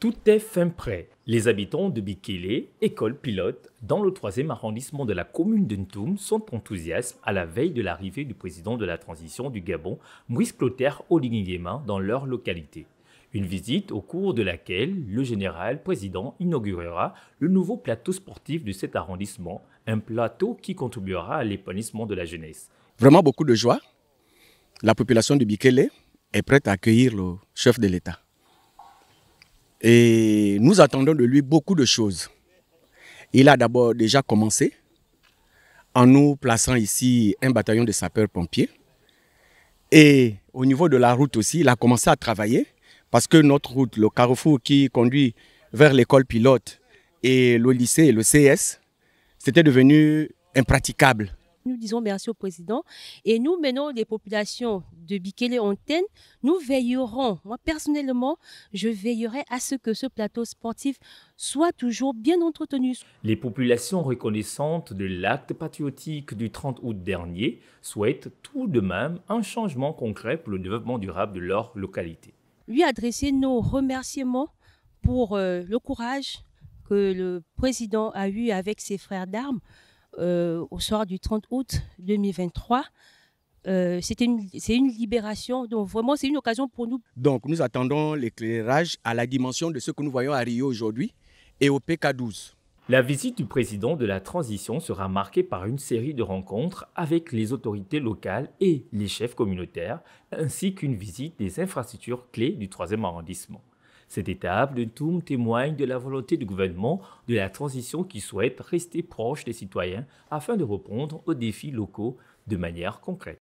Tout est fin prêt. Les habitants de Bikele, école pilote, dans le troisième arrondissement de la commune de Ntoum, sont enthousiastes à la veille de l'arrivée du président de la transition du Gabon, Maurice Clotaire Oligingema, dans leur localité. Une visite au cours de laquelle le général président inaugurera le nouveau plateau sportif de cet arrondissement, un plateau qui contribuera à l'épanouissement de la jeunesse. Vraiment beaucoup de joie. La population de Bikele est prête à accueillir le chef de l'État. Et nous attendons de lui beaucoup de choses. Il a d'abord déjà commencé en nous plaçant ici un bataillon de sapeurs-pompiers. Et au niveau de la route aussi, il a commencé à travailler parce que notre route, le carrefour qui conduit vers l'école pilote et le lycée et le CS, c'était devenu impraticable nous disons merci au président. Et nous, menons les populations de Bikele Antenne, nous veillerons. Moi, personnellement, je veillerai à ce que ce plateau sportif soit toujours bien entretenu. Les populations reconnaissantes de l'acte patriotique du 30 août dernier souhaitent tout de même un changement concret pour le développement durable de leur localité. Lui adresser nos remerciements pour euh, le courage que le président a eu avec ses frères d'armes euh, au soir du 30 août 2023. Euh, c'est une, libération, donc vraiment c'est une occasion pour nous. Donc nous attendons l'éclairage à la dimension de ce que nous voyons à Rio aujourd'hui et au PK12. La visite du président de la transition sera marquée par une série de rencontres avec les autorités locales et les chefs communautaires, ainsi qu'une visite des infrastructures clés du troisième arrondissement. Cette étape de Toum témoigne de la volonté du gouvernement de la transition qui souhaite rester proche des citoyens afin de répondre aux défis locaux de manière concrète.